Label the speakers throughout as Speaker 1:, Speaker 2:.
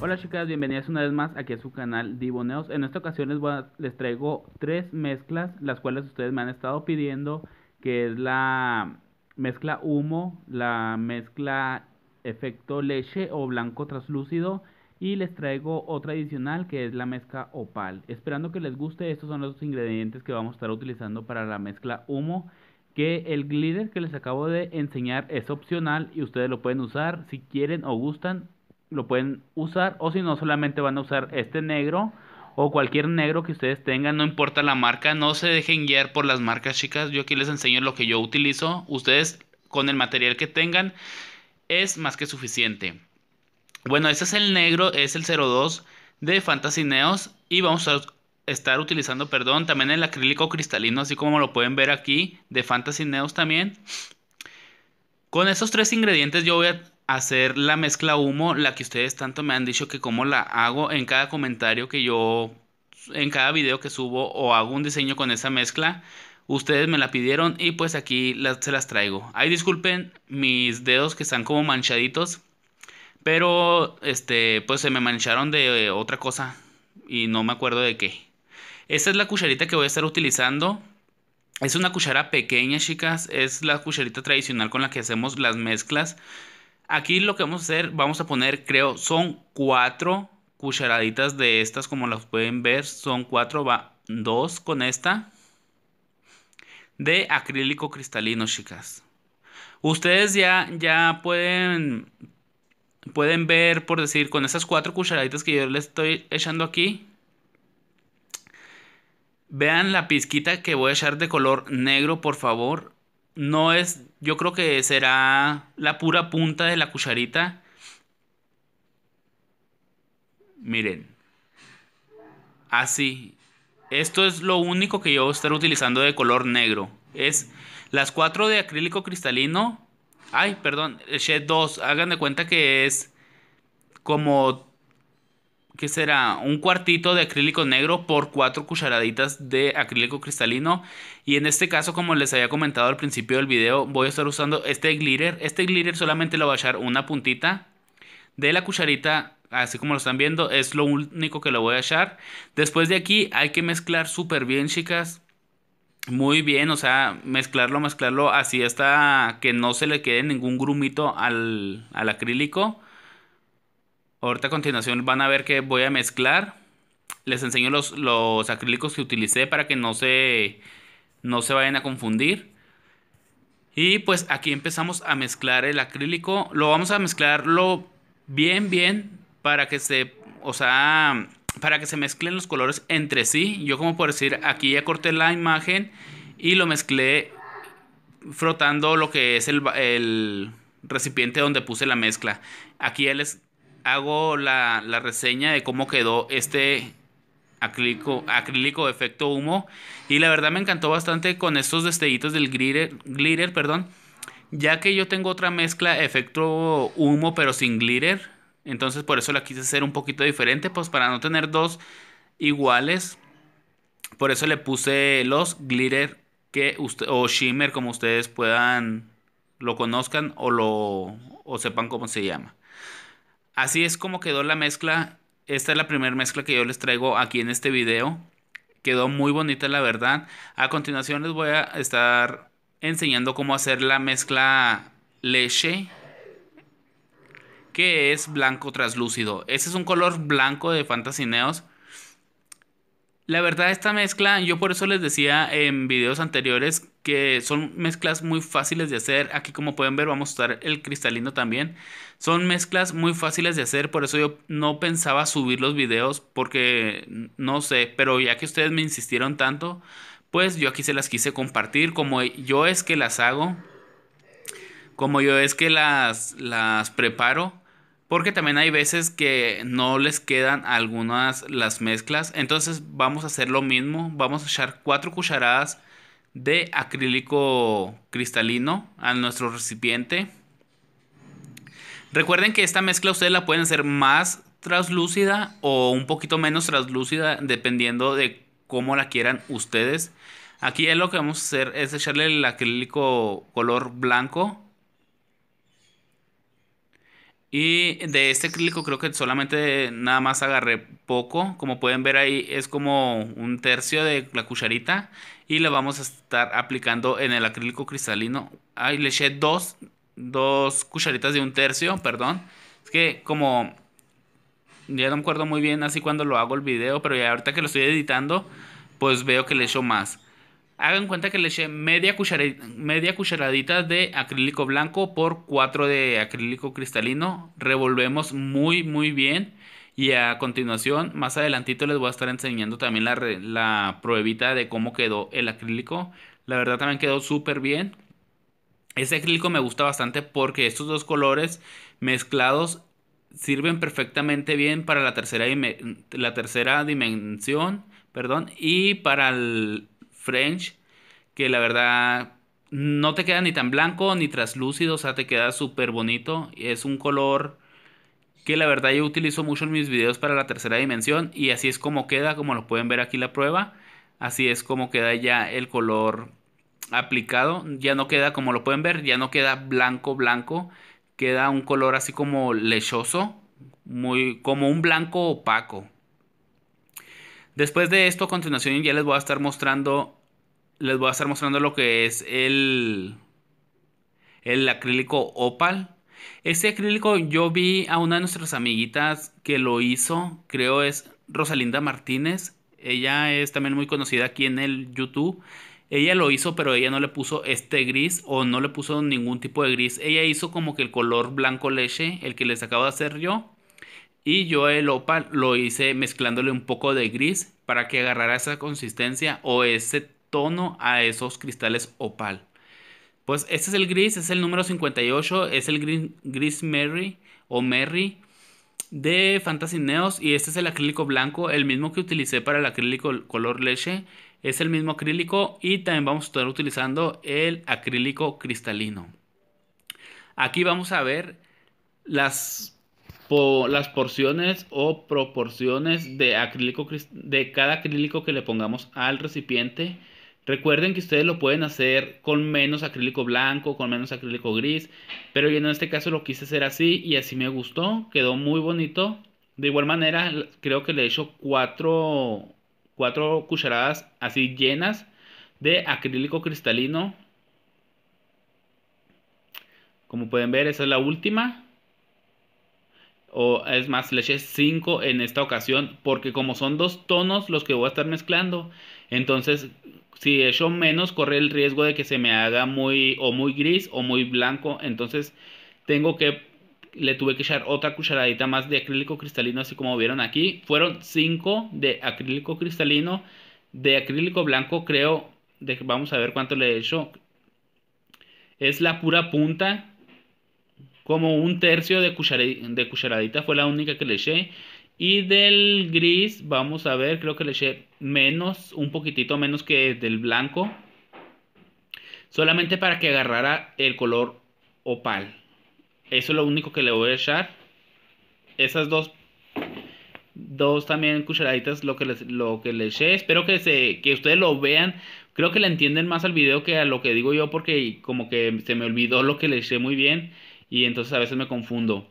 Speaker 1: Hola chicas, bienvenidas una vez más aquí a su canal Diboneos En esta ocasión les, les traigo tres mezclas, las cuales ustedes me han estado pidiendo, que es la mezcla humo, la mezcla efecto leche o blanco translúcido y les traigo otra adicional que es la mezcla opal. Esperando que les guste, estos son los ingredientes que vamos a estar utilizando para la mezcla humo que el glitter que les acabo de enseñar es opcional y ustedes lo pueden usar si quieren o gustan lo pueden usar o si no solamente van a usar este negro o cualquier negro que ustedes tengan no importa la marca no se dejen guiar por las marcas chicas yo aquí les enseño lo que yo utilizo ustedes con el material que tengan es más que suficiente bueno, este es el negro, es el 02 de Fantasy Neos y vamos a estar utilizando, perdón, también el acrílico cristalino, así como lo pueden ver aquí de Fantasy Neos también. Con esos tres ingredientes yo voy a hacer la mezcla humo, la que ustedes tanto me han dicho que cómo la hago en cada comentario que yo, en cada video que subo o hago un diseño con esa mezcla. Ustedes me la pidieron y pues aquí se las traigo. Ahí disculpen mis dedos que están como manchaditos pero, este, pues se me mancharon de otra cosa. Y no me acuerdo de qué. Esta es la cucharita que voy a estar utilizando. Es una cuchara pequeña, chicas. Es la cucharita tradicional con la que hacemos las mezclas. Aquí lo que vamos a hacer, vamos a poner, creo, son cuatro cucharaditas de estas, como las pueden ver. Son cuatro, va dos con esta. De acrílico cristalino, chicas. Ustedes ya, ya pueden pueden ver, por decir, con esas cuatro cucharaditas que yo le estoy echando aquí, vean la pizquita que voy a echar de color negro, por favor. No es, yo creo que será la pura punta de la cucharita. Miren. Así. Esto es lo único que yo voy a estar utilizando de color negro. Es las cuatro de acrílico cristalino Ay, perdón, eh, Shed 2, hagan de cuenta que es como, ¿qué será? Un cuartito de acrílico negro por cuatro cucharaditas de acrílico cristalino. Y en este caso, como les había comentado al principio del video, voy a estar usando este glitter. Este glitter solamente lo voy a echar una puntita de la cucharita así como lo están viendo, es lo único que lo voy a echar. Después de aquí hay que mezclar súper bien, chicas muy bien, o sea, mezclarlo, mezclarlo así hasta que no se le quede ningún grumito al, acrílico. Ahorita a continuación van a ver que voy a mezclar. Les enseño los, los acrílicos que utilicé para que no se, no se vayan a confundir. Y pues aquí empezamos a mezclar el acrílico. Lo vamos a mezclarlo bien, bien para que se, o sea, para que se mezclen los colores entre sí. Yo como por decir, aquí ya corté la imagen y lo mezclé frotando lo que es el, recipiente donde puse la mezcla. Aquí ya les hago la, reseña de cómo quedó este acrílico, acrílico efecto humo. Y la verdad me encantó bastante con estos destellitos del glitter, glitter perdón. Ya que yo tengo otra mezcla efecto humo pero sin glitter entonces por eso la quise hacer un poquito diferente, pues para no tener dos iguales. Por eso le puse los glitter que usted, o shimmer como ustedes puedan lo conozcan o lo o sepan cómo se llama. Así es como quedó la mezcla. Esta es la primera mezcla que yo les traigo aquí en este video. Quedó muy bonita la verdad. A continuación les voy a estar enseñando cómo hacer la mezcla leche que es blanco traslúcido. Ese es un color blanco de Fantasineos. La verdad, esta mezcla, yo por eso les decía en videos anteriores que son mezclas muy fáciles de hacer. Aquí como pueden ver vamos a usar el cristalino también. Son mezclas muy fáciles de hacer, por eso yo no pensaba subir los videos porque no sé, pero ya que ustedes me insistieron tanto, pues yo aquí se las quise compartir como yo es que las hago, como yo es que las, las preparo porque también hay veces que no les quedan algunas las mezclas. Entonces vamos a hacer lo mismo, vamos a echar 4 cucharadas de acrílico cristalino a nuestro recipiente. Recuerden que esta mezcla ustedes la pueden hacer más translúcida o un poquito menos translúcida dependiendo de cómo la quieran ustedes. Aquí es lo que vamos a hacer es echarle el acrílico color blanco y de este acrílico creo que solamente nada más agarré poco. Como pueden ver ahí es como un tercio de la cucharita. Y la vamos a estar aplicando en el acrílico cristalino. Ahí le eché dos, dos cucharitas de un tercio, perdón. Es que como... Ya no me acuerdo muy bien así cuando lo hago el video. Pero ya ahorita que lo estoy editando, pues veo que le echo más hagan cuenta que le eché media, cucharadita, de acrílico blanco por 4 de acrílico cristalino. Revolvemos muy, muy bien. Y a continuación, más adelantito les voy a estar enseñando también la, la pruebita de cómo quedó el acrílico. La verdad también quedó súper bien. Ese acrílico me gusta bastante porque estos dos colores mezclados sirven perfectamente bien para la tercera, la tercera dimensión perdón, y para el, French, que la verdad no te queda ni tan blanco ni traslúcido, o sea, te queda súper bonito. Es un color que la verdad yo utilizo mucho en mis videos para la tercera dimensión y así es como queda, como lo pueden ver aquí la prueba, así es como queda ya el color aplicado, ya no queda como lo pueden ver, ya no queda blanco blanco, queda un color así como lechoso, muy como un blanco opaco. Después de esto, a continuación ya les voy a estar mostrando. Les voy a estar mostrando lo que es el. El acrílico Opal. Este acrílico yo vi a una de nuestras amiguitas que lo hizo. Creo es Rosalinda Martínez. Ella es también muy conocida aquí en el YouTube. Ella lo hizo, pero ella no le puso este gris o no le puso ningún tipo de gris. Ella hizo como que el color blanco leche, el que les acabo de hacer yo. Y yo el opal lo hice mezclándole un poco de gris para que agarrara esa consistencia o ese tono a esos cristales opal. Pues este es el gris, es el número 58, es el gris, gris Mary o Merry de Fantasy Neos y este es el acrílico blanco, el mismo que utilicé para el acrílico color leche, es el mismo acrílico y también vamos a estar utilizando el acrílico cristalino. Aquí vamos a ver las las porciones o proporciones de, acrílico de cada acrílico que le pongamos al recipiente. Recuerden que ustedes lo pueden hacer con menos acrílico blanco, con menos acrílico gris, pero yo en este caso lo quise hacer así y así me gustó, quedó muy bonito. De igual manera, creo que le he hecho cuatro, cuatro cucharadas así llenas de acrílico cristalino. Como pueden ver, esa es la última o es más, le eché 5 en esta ocasión, porque como son dos tonos los que voy a estar mezclando, entonces si echo menos corre el riesgo de que se me haga muy o muy gris o muy blanco, entonces tengo que le tuve que echar otra cucharadita más de acrílico cristalino, así como vieron aquí. Fueron 5 de acrílico cristalino, de acrílico blanco creo, de, vamos a ver cuánto le echo Es la pura punta, como un tercio de, cucharadita, fue la única que le eché. Y del gris, vamos a ver, creo que le eché menos, un poquitito menos que del blanco. Solamente para que agarrara el color opal. Eso es lo único que le voy a echar. Esas dos, dos también cucharaditas lo que, lo que le eché. Espero que, se, que ustedes lo vean. Creo que le entienden más al video que a lo que digo yo porque como que se me olvidó lo que le eché muy bien y entonces a veces me confundo.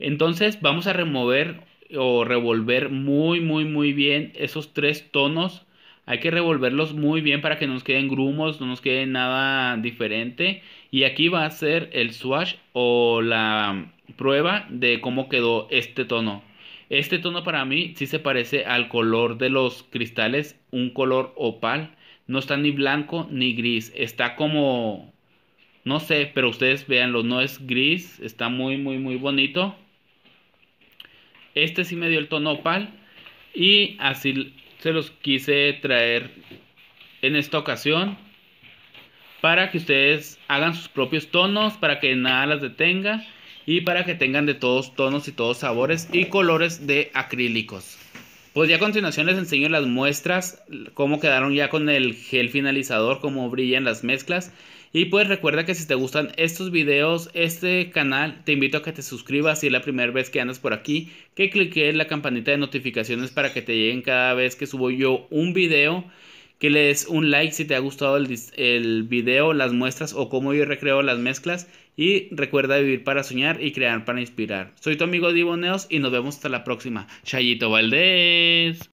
Speaker 1: Entonces vamos a remover o revolver muy muy muy bien esos tres tonos. Hay que revolverlos muy bien para que no nos queden grumos, no nos quede nada diferente. Y aquí va a ser el swatch o la prueba de cómo quedó este tono. Este tono para mí sí se parece al color de los cristales, un color opal. No está ni blanco ni gris, está como no sé, pero ustedes véanlo, no es gris, está muy, muy, muy bonito. Este sí me dio el tono opal y así se los quise traer en esta ocasión para que ustedes hagan sus propios tonos, para que nada las detenga y para que tengan de todos tonos y todos sabores y colores de acrílicos. Pues ya a continuación les enseño las muestras, cómo quedaron ya con el gel finalizador, cómo brillan las mezclas y pues recuerda que si te gustan estos videos, este canal, te invito a que te suscribas si es la primera vez que andas por aquí, que cliques la campanita de notificaciones para que te lleguen cada vez que subo yo un video, que le des un like si te ha gustado el, video, las muestras o cómo yo recreo las mezclas. Y recuerda vivir para soñar y crear para inspirar. Soy tu amigo Divoneos y nos vemos hasta la próxima. Chayito Valdés.